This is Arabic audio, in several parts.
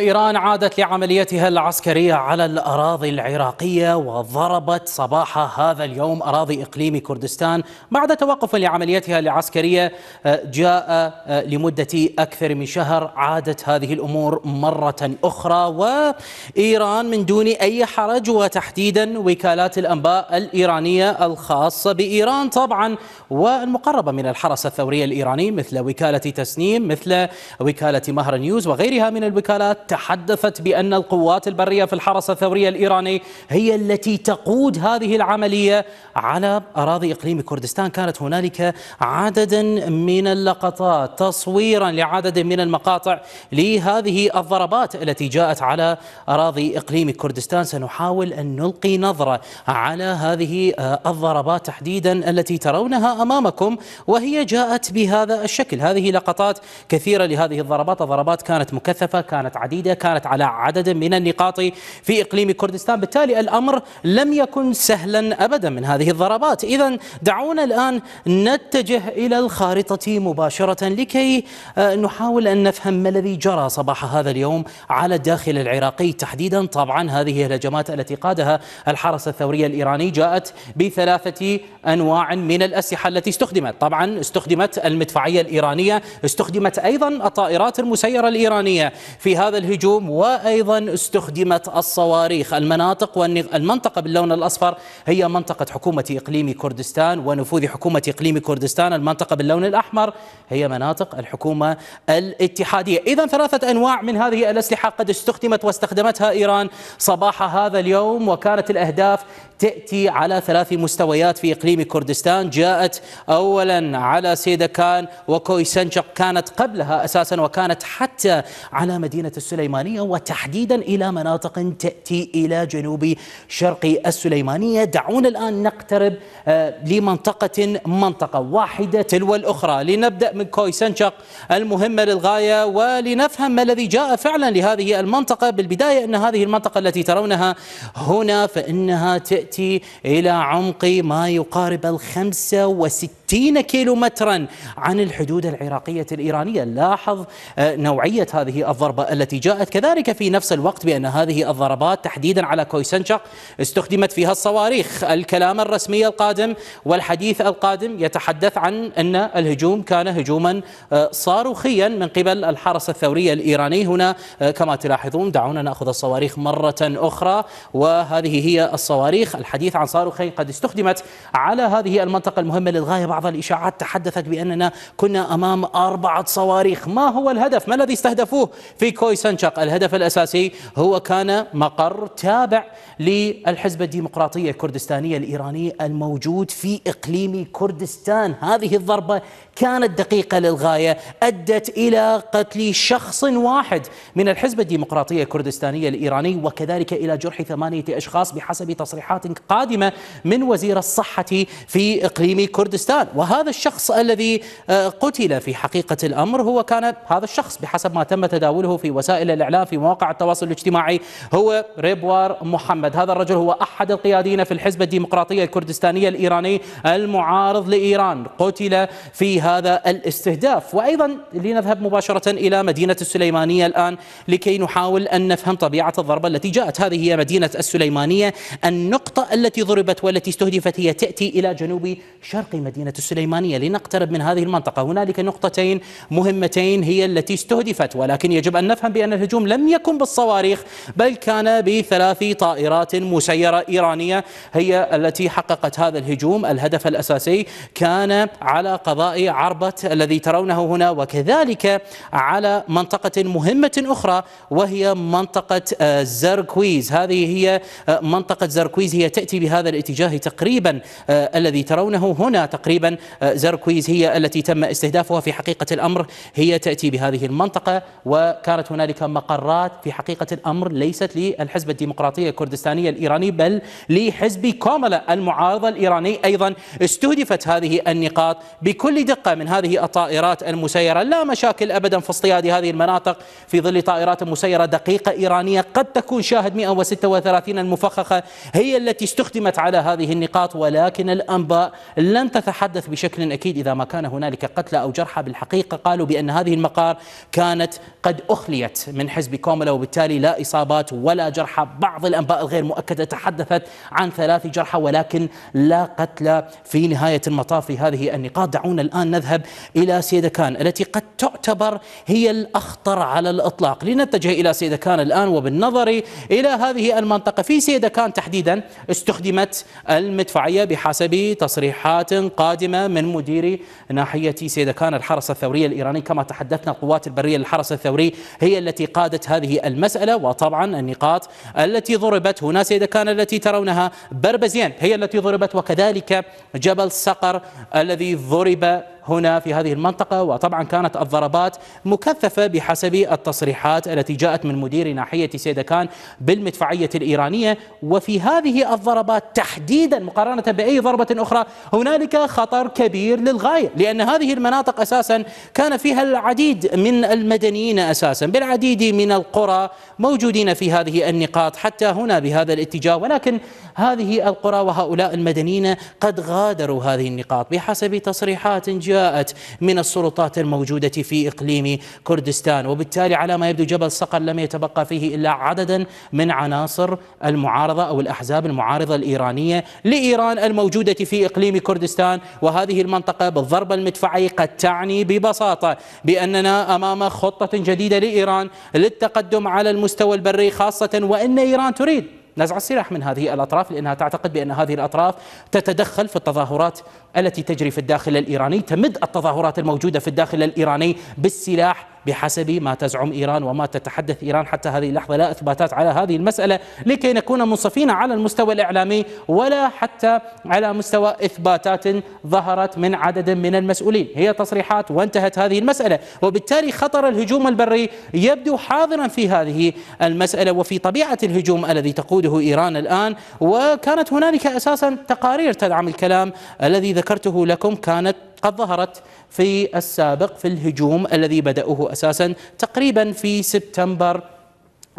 إيران عادت لعمليتها العسكرية على الأراضي العراقية وضربت صباح هذا اليوم أراضي إقليم كردستان بعد توقف لعمليتها العسكرية آه، جاء آه، لمدة أكثر من شهر عادت هذه الأمور مرة أخرى وإيران من دون أي حرج وتحديدا وكالات الأنباء الإيرانية الخاصة بإيران طبعا والمقربة من الحرس الثوري الإيراني مثل وكالة تسنيم مثل وكالة مهر نيوز وغيرها من الوكالات تحدثت بأن القوات البرية في الحرس الثوري الإيراني هي التي تقود هذه العملية على أراضي إقليم كردستان كانت هنالك عددا من اللقطات تصويرا لعدد من المقاطع لهذه الضربات التي جاءت على أراضي إقليم كردستان سنحاول أن نلقي نظرة على هذه آه، الضربات تحديدا التي ترونها أمامكم وهي جاءت بهذا الشكل هذه لقطات كثيرة لهذه الضربات الضربات كانت مكثفة كانت عديدة عديدة كانت على عدد من النقاط في إقليم كردستان بالتالي الأمر لم يكن سهلا أبدا من هذه الضربات إذا دعونا الآن نتجه إلى الخارطة مباشرة لكي آه، نحاول أن نفهم ما الذي جرى صباح هذا اليوم على الداخل العراقي تحديدا طبعا هذه الهجمات التي قادها الحرس الثوري الإيراني جاءت بثلاثة أنواع من الأسلحة التي استخدمت طبعا استخدمت المدفعية الإيرانية استخدمت أيضا الطائرات المسيرة الإيرانية في هذا الهجوم وأيضا استخدمت الصواريخ المناطق والمنطقة باللون الأصفر هي منطقة حكومة إقليم كردستان ونفوذ حكومة إقليم كردستان المنطقة باللون الأحمر هي مناطق الحكومة الاتحادية إذا ثلاثة أنواع من هذه الأسلحة قد استخدمت واستخدمتها إيران صباح هذا اليوم وكانت الأهداف تأتي على ثلاث مستويات في إقليم كردستان جاءت أولا على سيدكان وكويسنجق كانت قبلها أساسا وكانت حتى على مدينة السليمانية وتحديدا إلى مناطق تأتي إلى جنوب شرق السليمانية دعونا الآن نقترب آه، لمنطقة منطقة واحدة تلو الأخرى لنبدأ من كويسنجق المهمة للغاية ولنفهم ما الذي جاء فعلا لهذه المنطقة بالبداية أن هذه المنطقة التي ترونها هنا فإنها تأتي تأتي إلى عمق ما يقارب الخمسة وستين كيلو مترا عن الحدود العراقية الإيرانية لاحظ آه، نوعية هذه الضربة التي جاءت كذلك في نفس الوقت بأن هذه الضربات تحديدا على كويسنشق استخدمت فيها الصواريخ الكلام الرسمي القادم والحديث القادم يتحدث عن أن الهجوم كان هجوما آه، صاروخيا من قبل الحرس الثوري الإيراني هنا آه، كما تلاحظون دعونا نأخذ الصواريخ مرة أخرى وهذه هي الصواريخ التاريخ الحديث عن صاروخين قد استخدمت على هذه المنطقة المهمة للغاية بعض الإشاعات تحدثت بأننا كنا أمام أربعة صواريخ ما هو الهدف؟ ما الذي استهدفوه في كوي سنشق؟ الهدف الأساسي هو كان مقر تابع للحزب الديمقراطية الكردستانية الإيراني الموجود في إقليم كردستان هذه الضربة كانت دقيقة للغاية أدت إلى قتل شخص واحد من الحزب الديمقراطية الكردستانية الإيراني وكذلك إلى جرح ثمانية أشخاص بحسب تصريحات قادمة من وزير الصحة في إقليم كردستان وهذا الشخص الذي آه، قتل في حقيقة الأمر هو كان هذا الشخص بحسب ما تم تداوله في وسائل الإعلام في مواقع التواصل الاجتماعي هو ريبوار محمد هذا الرجل هو أحد القيادين في الحزب الديمقراطية الكردستانية الإيراني المعارض لإيران قتل في هذا الاستهداف وأيضا لنذهب مباشرة إلى مدينة السليمانية الآن لكي نحاول أن نفهم طبيعة الضربة التي جاءت هذه هي مدينة السليمانية النقطة الأخطاء التي ضربت والتي استهدفت هي تأتي إلى جنوب شرق مدينة السليمانية لنقترب من هذه المنطقة هنالك نقطتين مهمتين هي التي استهدفت ولكن يجب أن نفهم بأن الهجوم لم يكن بالصواريخ بل كان بثلاث طائرات مسيرة إيرانية هي التي حققت هذا الهجوم الهدف الأساسي كان على قضاء عربة الذي ترونه هنا وكذلك على منطقة مهمة أخرى وهي منطقة آه، زركويز هذه هي آه، منطقة زركويز هي هي تأتي بهذا الاتجاه تقريبا آه، الذي ترونه هنا تقريبا آه، زركويز هي التي تم استهدافها في حقيقة الأمر هي تأتي بهذه المنطقة وكانت هنالك مقرات في حقيقة الأمر ليست للحزب الديمقراطية الكردستانية الإيراني بل لحزب كوملا المعارضة الإيراني أيضا استهدفت هذه النقاط بكل دقة من هذه الطائرات المسيرة لا مشاكل أبدا في اصطياد هذه المناطق في ظل طائرات مسيرة دقيقة إيرانية قد تكون شاهد 136 المفخخة هي التي التي استخدمت على هذه النقاط ولكن الأنباء لم تتحدث بشكل أكيد إذا ما كان هنالك قتلى أو جرحى بالحقيقة قالوا بأن هذه المقار كانت قد أخليت من حزب كوملا وبالتالي لا إصابات ولا جرحى بعض الأنباء الغير مؤكدة تحدثت عن ثلاث جرحى ولكن لا قتلى في نهاية المطاف في هذه النقاط دعونا الآن نذهب إلى سيدكان التي قد تعتبر هي الأخطر على الإطلاق لنتجه إلى سيدكان الآن وبالنظر إلى هذه المنطقة في سيدكان تحديدا استخدمت المدفعية بحسب تصريحات قادمة من مدير ناحية سيدكان الحرس الثوري الإيراني كما تحدثنا القوات البرية للحرس الثوري هي التي قادت هذه المسألة وطبعا النقاط التي ضربت هنا سيدكان التي ترونها بربزين هي التي ضربت وكذلك جبل صقر الذي ضرب هنا في هذه المنطقة وطبعا كانت الضربات مكثفة بحسب التصريحات التي جاءت من مدير ناحية سيدكان بالمدفعية الإيرانية وفي هذه الضربات تحديدا مقارنة بأي ضربة أخرى هنالك خطر كبير للغاية لأن هذه المناطق أساسا كان فيها العديد من المدنيين أساسا بالعديد من القرى موجودين في هذه النقاط حتى هنا بهذا الاتجاه ولكن هذه القرى وهؤلاء المدنيين قد غادروا هذه النقاط بحسب تصريحات جاءت جاءت من السلطات الموجودة في إقليم كردستان وبالتالي على ما يبدو جبل صقر لم يتبقى فيه إلا عددا من عناصر المعارضة أو الأحزاب المعارضة الإيرانية لإيران الموجودة في إقليم كردستان وهذه المنطقة بالضربة المدفعية قد تعني ببساطة بأننا أمام خطة جديدة لإيران للتقدم على المستوى البري خاصة وأن إيران تريد نزع السلاح من هذه الأطراف لأنها تعتقد بأن هذه الأطراف تتدخل في التظاهرات التي تجري في الداخل الإيراني تمد التظاهرات الموجودة في الداخل الإيراني بالسلاح بحسب ما تزعم إيران وما تتحدث إيران حتى هذه اللحظة لا إثباتات على هذه المسألة لكي نكون منصفين على المستوى الإعلامي ولا حتى على مستوى إثباتات ظهرت من عدد من المسؤولين هي تصريحات وانتهت هذه المسألة وبالتالي خطر الهجوم البري يبدو حاضرا في هذه المسألة وفي طبيعة الهجوم الذي تقوده إيران الآن وكانت هنالك أساسا تقارير تدعم الكلام الذي ذكرته لكم كانت قد ظهرت في السابق في الهجوم الذي بدأه أساسا تقريبا في سبتمبر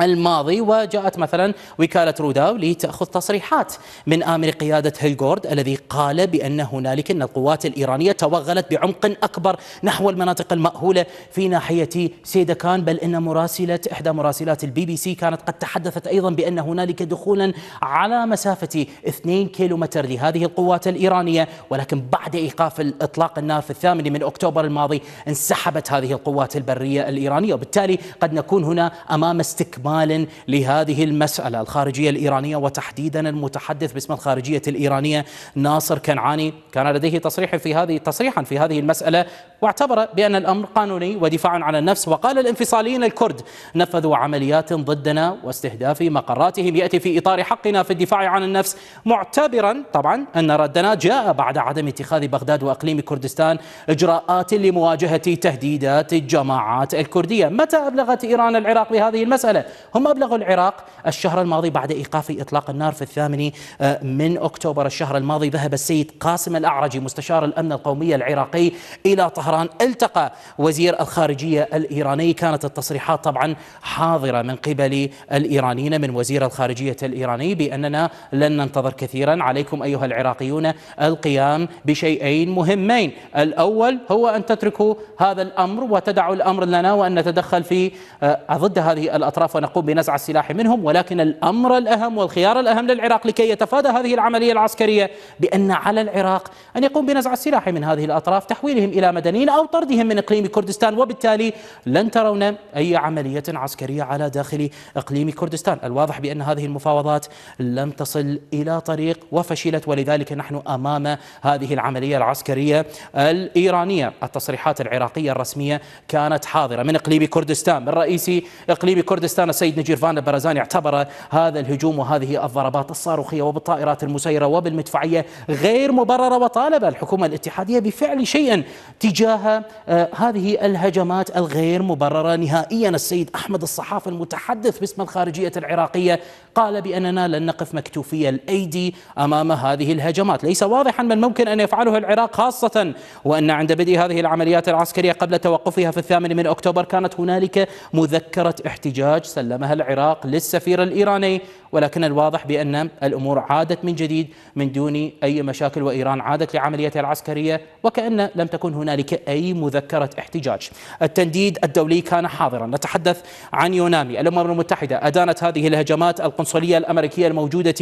الماضي وجاءت مثلا وكالة روداو لتأخذ تصريحات من آمر قيادة هيلغورد الذي قال بأن هنالك أن القوات الإيرانية توغلت بعمق أكبر نحو المناطق المأهولة في ناحية سيدكان بل أن مراسلة إحدى مراسلات البي بي سي كانت قد تحدثت أيضا بأن هنالك دخولا على مسافة 2 كيلومتر لهذه القوات الإيرانية ولكن بعد إيقاف إطلاق النار في الثامن من أكتوبر الماضي انسحبت هذه القوات البرية الإيرانية وبالتالي قد نكون هنا أمام استكبار استعمال لهذه المسألة الخارجية الإيرانية وتحديدا المتحدث باسم الخارجية الإيرانية ناصر كنعاني كان لديه تصريح في هذه تصريحا في هذه المسألة واعتبر بأن الأمر قانوني ودفاعا عن النفس وقال الانفصاليين الكرد نفذوا عمليات ضدنا واستهداف مقراتهم يأتي في إطار حقنا في الدفاع عن النفس معتبرا طبعا أن ردنا جاء بعد عدم اتخاذ بغداد وأقليم كردستان إجراءات لمواجهة تهديدات الجماعات الكردية متى أبلغت إيران العراق بهذه المسألة هم أبلغوا العراق الشهر الماضي بعد إيقاف إطلاق النار في الثامن آه، من أكتوبر الشهر الماضي ذهب السيد قاسم الأعرجي مستشار الأمن القومي العراقي إلى طهران التقى وزير الخارجية الإيراني كانت التصريحات طبعا حاضرة من قبل الإيرانيين من وزير الخارجية الإيراني بأننا لن ننتظر كثيرا عليكم أيها العراقيون القيام بشيئين مهمين الأول هو أن تتركوا هذا الأمر وتدعوا الأمر لنا وأن نتدخل في آه، ضد هذه الأطراف ونقوم بنزع السلاح منهم ولكن الأمر الأهم والخيار الأهم للعراق لكي يتفادى هذه العملية العسكرية بأن على العراق أن يقوم بنزع السلاح من هذه الأطراف تحويلهم إلى مدنيين أو طردهم من إقليم كردستان وبالتالي لن ترون أي عملية عسكرية على داخل إقليم كردستان الواضح بأن هذه المفاوضات لم تصل إلى طريق وفشلت ولذلك نحن أمام هذه العملية العسكرية الإيرانية التصريحات العراقية الرسمية كانت حاضرة من إقليم كردستان من رئيس إقليم كردستان السيد نجيرفان فانا برزاني اعتبر هذا الهجوم وهذه الضربات الصاروخية وبالطائرات المسيرة وبالمدفعية غير مبررة وطالب الحكومة الاتحادية بفعل شيء تجاه آه، هذه الهجمات الغير مبررة نهائيا السيد أحمد الصحافي المتحدث باسم الخارجية العراقية قال بأننا لن نقف مكتوفي الأيدي أمام هذه الهجمات ليس واضحا من ممكن أن يفعله العراق خاصة وأن عند بدء هذه العمليات العسكرية قبل توقفها في الثامن من أكتوبر كانت هنالك مذكرة احتجاج سلام سلمها العراق للسفير الإيراني ولكن الواضح بأن الأمور عادت من جديد من دون أي مشاكل وإيران عادت لعمليتها العسكرية وكأن لم تكن هنالك أي مذكرة احتجاج التنديد الدولي كان حاضرا نتحدث عن يونامي الأمم المتحدة أدانت هذه الهجمات القنصلية الأمريكية الموجودة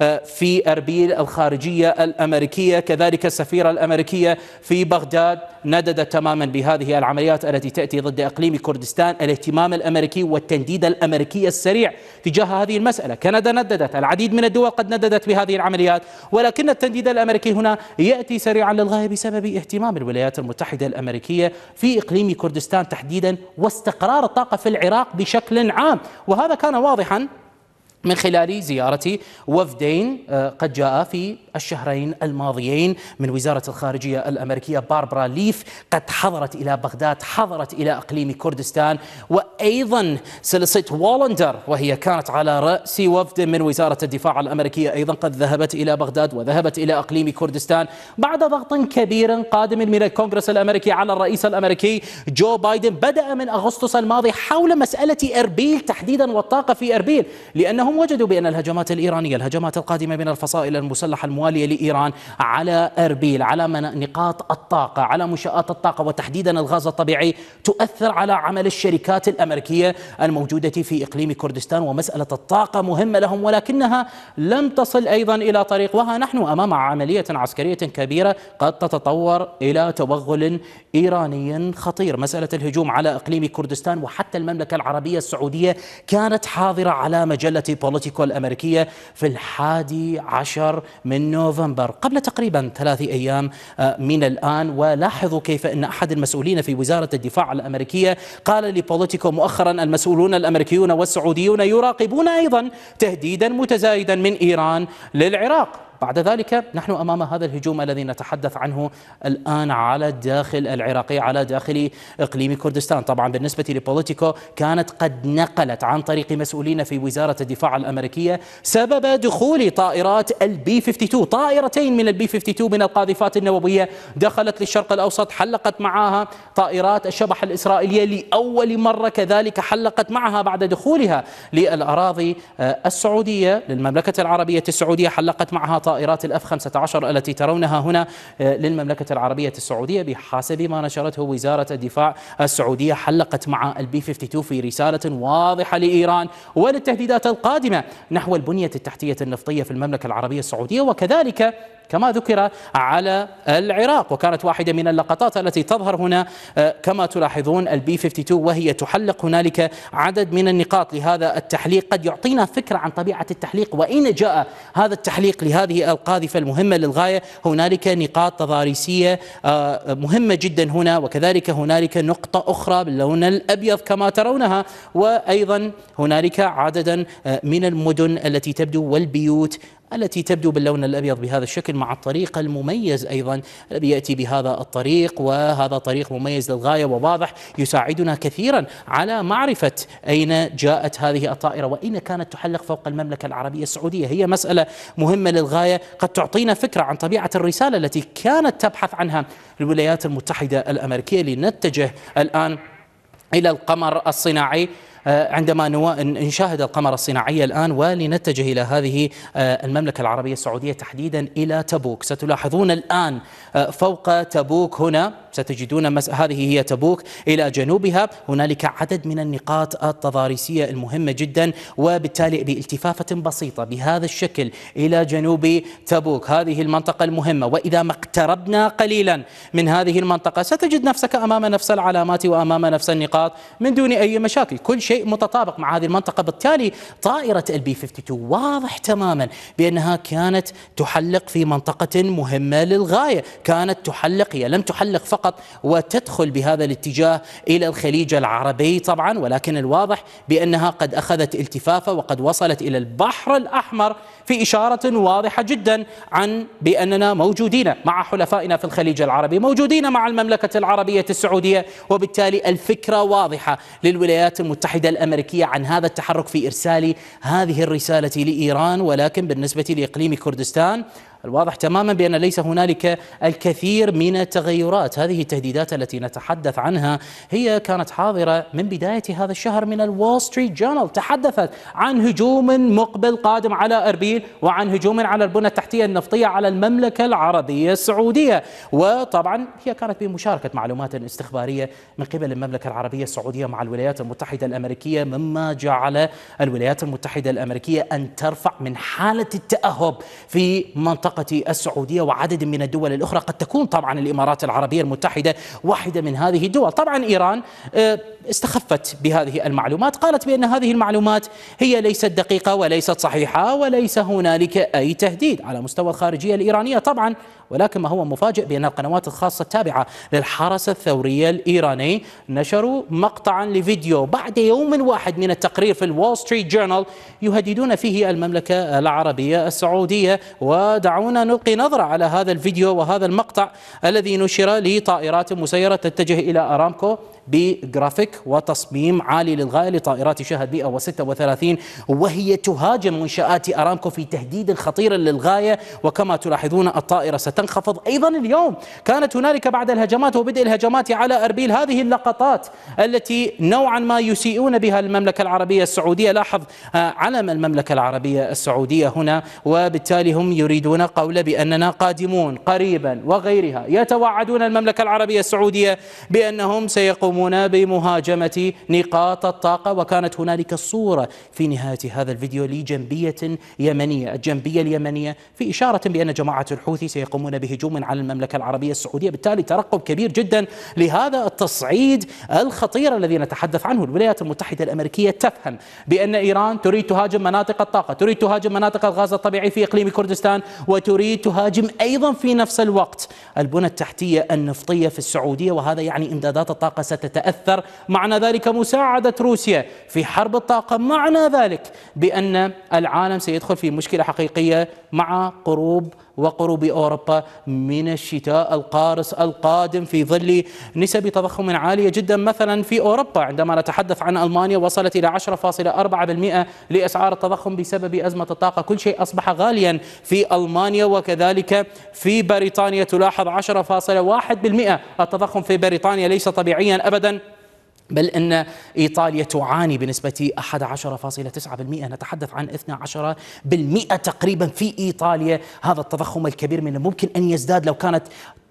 آه، في أربيل الخارجية الأمريكية كذلك السفيرة الأمريكية في بغداد نددت تماما بهذه العمليات التي تأتي ضد إقليم كردستان الاهتمام الأمريكي والتنديد الأمريكي الأمريكي السريع تجاه هذه المسألة كندا نددت العديد من الدول قد نددت بهذه العمليات ولكن التنديد الأمريكي هنا يأتي سريعا للغاية بسبب اهتمام الولايات المتحدة الأمريكية في إقليم كردستان تحديدا واستقرار الطاقة في العراق بشكل عام وهذا كان واضحا من خلال زيارة وفدين آه، قد جاء في الشهرين الماضيين من وزارة الخارجية الأمريكية باربرا ليف قد حضرت إلى بغداد حضرت إلى أقليم كردستان وأيضا سلسلة والندر وهي كانت على رأس وفد من وزارة الدفاع الأمريكية أيضا قد ذهبت إلى بغداد وذهبت إلى أقليم كردستان بعد ضغط كبير قادم من الكونغرس الأمريكي على الرئيس الأمريكي جو بايدن بدأ من أغسطس الماضي حول مسألة إربيل تحديدا والطاقة في إربيل لأنه لأنهم وجدوا بأن الهجمات الإيرانية الهجمات القادمة من الفصائل المسلحة الموالية لإيران على أربيل على نقاط الطاقة على منشآت الطاقة وتحديدا الغاز الطبيعي تؤثر على عمل الشركات الأمريكية الموجودة في إقليم كردستان ومسألة الطاقة مهمة لهم ولكنها لم تصل أيضا إلى طريق وها نحن أمام عملية عسكرية كبيرة قد تتطور إلى توغل إيراني خطير مسألة الهجوم على إقليم كردستان وحتى المملكة العربية السعودية كانت حاضرة على مجلة بوليتيكو الأمريكية في الحادي عشر من نوفمبر قبل تقريبا ثلاث أيام آه، من الآن ولاحظوا كيف أن أحد المسؤولين في وزارة الدفاع الأمريكية قال لبوليتيكو مؤخرا المسؤولون الأمريكيون والسعوديون يراقبون أيضا تهديدا متزايدا من إيران للعراق بعد ذلك نحن أمام هذا الهجوم الذي نتحدث عنه الآن على الداخل العراقي على داخل إقليم كردستان طبعا بالنسبة لبوليتيكو كانت قد نقلت عن طريق مسؤولين في وزارة الدفاع الأمريكية سبب دخول طائرات البي 52 طائرتين من البي 52 من القاذفات النووية دخلت للشرق الأوسط حلقت معها طائرات الشبح الإسرائيلية لأول مرة كذلك حلقت معها بعد دخولها للأراضي السعودية للمملكة العربية السعودية حلقت معها طائرات الأف 15 التي ترونها هنا آه، للمملكة العربية السعودية بحسب ما نشرته وزارة الدفاع السعودية حلقت مع البي 52 في رسالة واضحة لإيران وللتهديدات القادمة نحو البنية التحتية النفطية في المملكة العربية السعودية وكذلك كما ذكر على العراق وكانت واحدة من اللقطات التي تظهر هنا آه، كما تلاحظون البي 52 وهي تحلق هنالك عدد من النقاط لهذا التحليق قد يعطينا فكرة عن طبيعة التحليق وإن جاء هذا التحليق لهذه القاذفة المهمة للغاية هنالك نقاط تضاريسية آه، مهمة جدا هنا وكذلك هنالك نقطة أخرى باللون الأبيض كما ترونها وأيضا هنالك عددا آه، من المدن التي تبدو والبيوت التي تبدو باللون الأبيض بهذا الشكل مع الطريق المميز أيضا الذي يأتي بهذا الطريق وهذا طريق مميز للغاية وواضح يساعدنا كثيرا على معرفة أين جاءت هذه الطائرة وأين كانت تحلق فوق المملكة العربية السعودية هي مسألة مهمة للغاية قد تعطينا فكرة عن طبيعة الرسالة التي كانت تبحث عنها الولايات المتحدة الأمريكية لنتجه الآن إلى القمر الصناعي آه، عندما نشاهد القمر الصناعي الآن ولنتجه إلى هذه آه، المملكة العربية السعودية تحديدا إلى تبوك ستلاحظون الآن آه، فوق تبوك هنا ستجدون مس... هذه هي تبوك إلى جنوبها هنالك عدد من النقاط التضاريسية المهمة جدا وبالتالي بالتفافة بسيطة بهذا الشكل إلى جنوب تبوك هذه المنطقة المهمة وإذا ما اقتربنا قليلا من هذه المنطقة ستجد نفسك أمام نفس العلامات وأمام نفس النقاط من دون أي مشاكل كل شيء متطابق مع هذه المنطقة بالتالي طائرة البي 52 واضح تماما بأنها كانت تحلق في منطقة مهمة للغاية كانت تحلق هي لم تحلق فقط فقط وتدخل بهذا الاتجاه إلى الخليج العربي طبعا ولكن الواضح بأنها قد أخذت التفافة وقد وصلت إلى البحر الأحمر في إشارة واضحة جدا عن بأننا موجودين مع حلفائنا في الخليج العربي موجودين مع المملكة العربية السعودية وبالتالي الفكرة واضحة للولايات المتحدة الأمريكية عن هذا التحرك في إرسال هذه الرسالة لإيران ولكن بالنسبة لإقليم كردستان الواضح تماما بأن ليس هنالك الكثير من التغيرات هذه التهديدات التي نتحدث عنها هي كانت حاضرة من بداية هذا الشهر من الوول ستريت جورنال تحدثت عن هجوم مقبل قادم على أربيل وعن هجوم على البنى التحتية النفطية على المملكة العربية السعودية وطبعا هي كانت بمشاركة معلومات استخبارية من قبل المملكة العربية السعودية مع الولايات المتحدة الأمريكية مما جعل الولايات المتحدة الأمريكية أن ترفع من حالة التأهب في منطقة منطقة السعودية وعدد من الدول الأخرى قد تكون طبعا الإمارات العربية المتحدة واحدة من هذه الدول طبعا إيران آه، استخفت بهذه المعلومات قالت بأن هذه المعلومات هي ليست دقيقة وليست صحيحة وليس هنالك أي تهديد على مستوى الخارجية الإيرانية طبعا ولكن ما هو مفاجئ بأن القنوات الخاصة التابعة للحرس الثوري الإيراني نشروا مقطعا لفيديو بعد يوم واحد من التقرير في الوول ستريت جورنال يهددون فيه المملكة العربية السعودية ودعوا دعونا نلقي نظرة على هذا الفيديو وهذا المقطع الذي نشر لطائرات مسيرة تتجه إلى أرامكو بجرافيك وتصميم عالي للغاية لطائرات شهد 136 وهي تهاجم منشآت أرامكو في تهديد خطير للغاية وكما تلاحظون الطائرة ستنخفض أيضا اليوم كانت هنالك بعد الهجمات وبدء الهجمات على أربيل هذه اللقطات التي نوعا ما يسيئون بها المملكة العربية السعودية لاحظ آه، علم المملكة العربية السعودية هنا وبالتالي هم يريدون قول بأننا قادمون قريبا وغيرها يتوعدون المملكة العربية السعودية بأنهم سيقومون يقومون بمهاجمة نقاط الطاقة وكانت هنالك صورة في نهاية هذا الفيديو لجنبية يمنية الجنبية اليمنية في إشارة بأن جماعة الحوثي سيقومون بهجوم على المملكة العربية السعودية بالتالي ترقب كبير جدا لهذا التصعيد الخطير الذي نتحدث عنه الولايات المتحدة الأمريكية تفهم بأن إيران تريد تهاجم مناطق الطاقة تريد تهاجم مناطق الغاز الطبيعي في إقليم كردستان وتريد تهاجم أيضا في نفس الوقت البنى التحتية النفطية في السعودية وهذا يعني إمدادات الطاقة ست ستتأثر معنى ذلك مساعدة روسيا في حرب الطاقة معنى ذلك بأن العالم سيدخل في مشكلة حقيقية مع قروب وقروب أوروبا من الشتاء القارس القادم في ظل نسب تضخم عالية جدا مثلا في أوروبا عندما نتحدث عن ألمانيا وصلت إلى 10.4% لأسعار التضخم بسبب أزمة الطاقة كل شيء أصبح غاليا في ألمانيا وكذلك في بريطانيا تلاحظ 10.1% التضخم في بريطانيا ليس طبيعيا أبدا بل أن إيطاليا تعاني بنسبة 11.9% نتحدث عن 12% تقريبا في إيطاليا هذا التضخم الكبير من الممكن أن يزداد لو كانت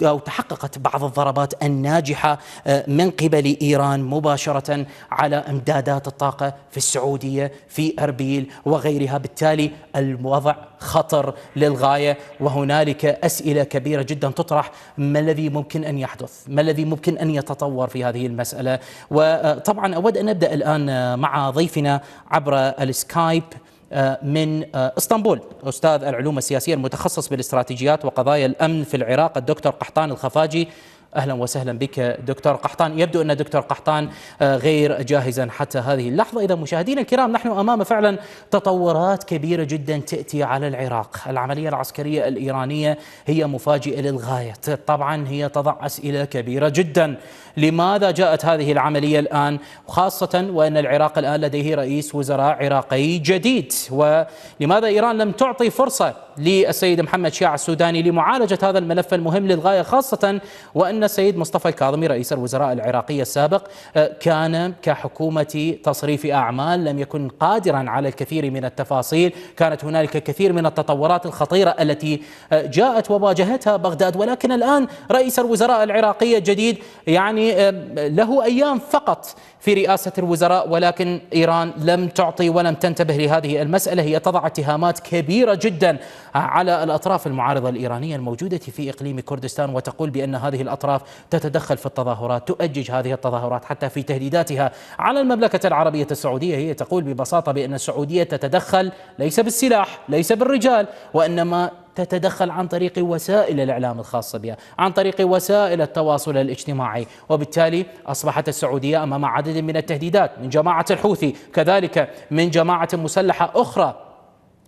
أو تحققت بعض الضربات الناجحة آه، من قبل إيران مباشرة على إمدادات الطاقة في السعودية في أربيل وغيرها بالتالي الوضع خطر للغاية وهنالك أسئلة كبيرة جدا تطرح ما الذي ممكن أن يحدث ما الذي ممكن أن يتطور في هذه المسألة وطبعا أود أن أبدأ الآن مع ضيفنا عبر السكايب آه، من آه، اسطنبول استاذ العلوم السياسيه المتخصص بالاستراتيجيات وقضايا الامن في العراق الدكتور قحطان الخفاجي اهلا وسهلا بك دكتور قحطان يبدو ان دكتور قحطان آه، غير جاهزا حتى هذه اللحظه اذا مشاهدينا الكرام نحن امام فعلا تطورات كبيره جدا تاتي على العراق العمليه العسكريه الايرانيه هي مفاجئه للغايه طبعا هي تضع اسئله كبيره جدا لماذا جاءت هذه العمليه الان خاصه وان العراق الان لديه رئيس وزراء عراقي جديد ولماذا ايران لم تعطي فرصه للسيد محمد شيع السوداني لمعالجه هذا الملف المهم للغايه خاصه وان أن السيد مصطفى الكاظمي رئيس الوزراء العراقي السابق آه، كان كحكومة تصريف أعمال لم يكن قادرا على الكثير من التفاصيل كانت هنالك كثير من التطورات الخطيرة التي آه، جاءت وواجهتها بغداد ولكن الآن رئيس الوزراء العراقي الجديد يعني آه، له أيام فقط في رئاسة الوزراء ولكن إيران لم تعطي ولم تنتبه لهذه المسألة هي تضع اتهامات كبيرة جدا على الأطراف المعارضة الإيرانية الموجودة في إقليم كردستان وتقول بأن هذه الأطراف الأطراف تتدخل في التظاهرات تؤجج هذه التظاهرات حتى في تهديداتها على المملكة العربية السعودية هي تقول ببساطة بأن السعودية تتدخل ليس بالسلاح ليس بالرجال وإنما تتدخل عن طريق وسائل الاعلام الخاصه بها، عن طريق وسائل التواصل الاجتماعي، وبالتالي اصبحت السعوديه امام عدد من التهديدات من جماعه الحوثي، كذلك من جماعه مسلحه اخرى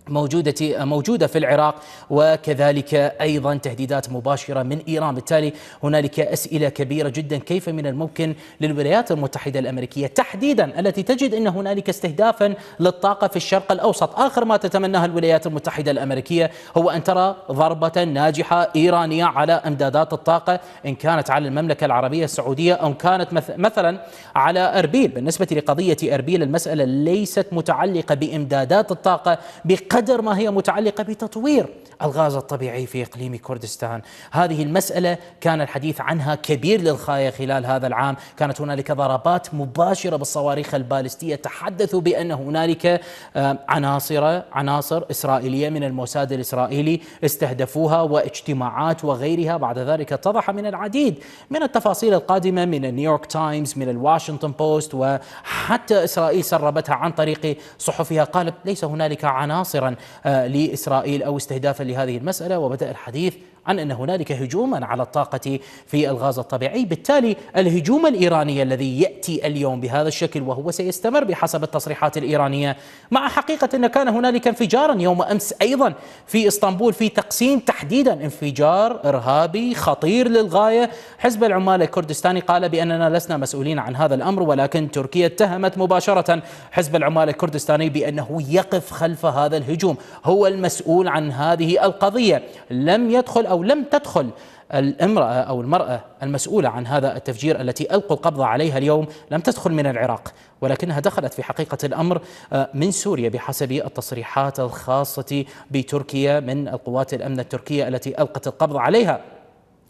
موجودة موجودة في العراق وكذلك أيضا تهديدات مباشرة من إيران بالتالي هنالك أسئلة كبيرة جدا كيف من الممكن للولايات المتحدة الأمريكية تحديدا التي تجد أن هنالك استهدافا للطاقة في الشرق الأوسط آخر ما تتمناها الولايات المتحدة الأمريكية هو أن ترى ضربة ناجحة إيرانية على أمدادات الطاقة إن كانت على المملكة العربية السعودية أو كانت مثلا على أربيل بالنسبة لقضية أربيل المسألة ليست متعلقة بإمدادات الطاقة بق قدر ما هي متعلقة بتطوير الغاز الطبيعي في إقليم كردستان هذه المسألة كان الحديث عنها كبير للغاية خلال هذا العام كانت هنالك ضربات مباشرة بالصواريخ البالستية تحدثوا بأن هنالك آه، عناصر عناصر إسرائيلية من الموساد الإسرائيلي استهدفوها واجتماعات وغيرها بعد ذلك اتضح من العديد من التفاصيل القادمة من النيويورك تايمز من الواشنطن بوست وحتى إسرائيل سربتها عن طريق صحفها قالت ليس هنالك عناصر مباشرا آه، لإسرائيل أو استهدافا لهذه المسألة وبدأ الحديث عن أن هنالك هجوما على الطاقة في الغاز الطبيعي بالتالي الهجوم الإيراني الذي يأتي اليوم بهذا الشكل وهو سيستمر بحسب التصريحات الإيرانية مع حقيقة أن كان هنالك انفجارا يوم أمس أيضا في إسطنبول في تقسيم تحديدا انفجار إرهابي خطير للغاية حزب العمال الكردستاني قال بأننا لسنا مسؤولين عن هذا الأمر ولكن تركيا اتهمت مباشرة حزب العمال الكردستاني بأنه يقف خلف هذا الهجوم هو المسؤول عن هذه القضية لم يدخل أو لم تدخل الامرأة أو المرأة المسؤولة عن هذا التفجير التي ألقوا القبض عليها اليوم لم تدخل من العراق ولكنها دخلت في حقيقة الأمر آه، من سوريا بحسب التصريحات الخاصة بتركيا من القوات الأمن التركية التي ألقت القبض عليها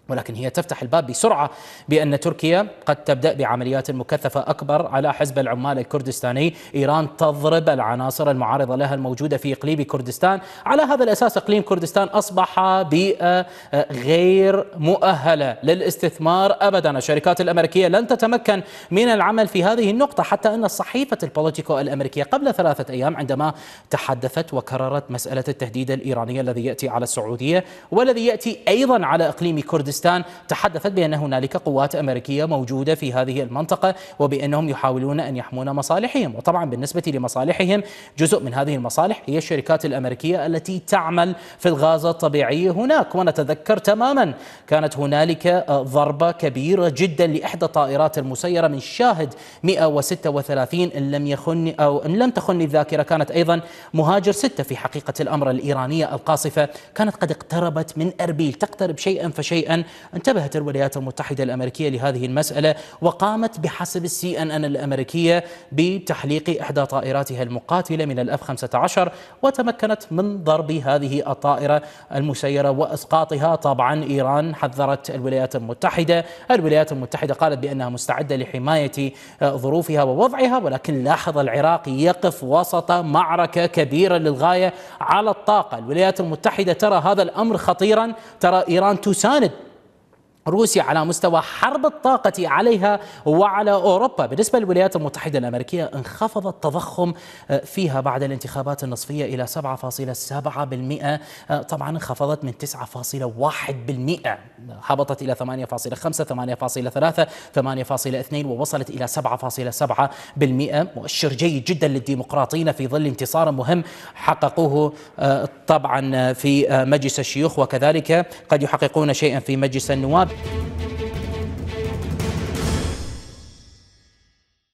ولكن هي تفتح الباب بسرعه بان تركيا قد تبدا بعمليات مكثفه اكبر على حزب العمال الكردستاني، ايران تضرب العناصر المعارضه لها الموجوده في اقليم كردستان، على هذا الاساس اقليم كردستان اصبح بيئه غير مؤهله للاستثمار ابدا، الشركات الامريكيه لن تتمكن من العمل في هذه النقطه حتى ان صحيفه البوليتيكو الامريكيه قبل ثلاثه ايام عندما تحدثت وكررت مساله التهديد الايراني الذي ياتي على السعوديه والذي ياتي ايضا على اقليم كردستان كردستان تحدثت بأن هنالك قوات أمريكية موجودة في هذه المنطقة وبأنهم يحاولون أن يحمون مصالحهم وطبعا بالنسبة لمصالحهم جزء من هذه المصالح هي الشركات الأمريكية التي تعمل في الغاز الطبيعي هناك ونتذكر تماما كانت هنالك ضربة كبيرة جدا لإحدى الطائرات المسيرة من شاهد 136 إن لم يخن أو إن لم تخن الذاكرة كانت أيضا مهاجر ستة في حقيقة الأمر الإيرانية القاصفة كانت قد اقتربت من أربيل تقترب شيئا فشيئا انتبهت الولايات المتحدة الأمريكية لهذه المسألة وقامت بحسب السي أن أن الأمريكية بتحليق إحدى طائراتها المقاتلة من الأف 15 وتمكنت من ضرب هذه الطائرة المسيرة وإسقاطها طبعا إيران حذرت الولايات المتحدة الولايات المتحدة قالت بأنها مستعدة لحماية آه، ظروفها ووضعها ولكن لاحظ العراق يقف وسط معركة كبيرة للغاية على الطاقة الولايات المتحدة ترى هذا الأمر خطيرا ترى إيران تساند روسيا على مستوى حرب الطاقة عليها وعلى أوروبا بالنسبة للولايات المتحدة الأمريكية انخفض التضخم آه، فيها بعد الانتخابات النصفية إلى 7.7% آه، طبعا انخفضت من 9.1% هبطت إلى 8.5 8.3 8.2 ووصلت إلى 7.7% مؤشر جيد جدا للديمقراطيين في ظل انتصار مهم حققوه آه، طبعا في مجلس الشيوخ وكذلك قد يحققون شيئا في مجلس النواب Thank you.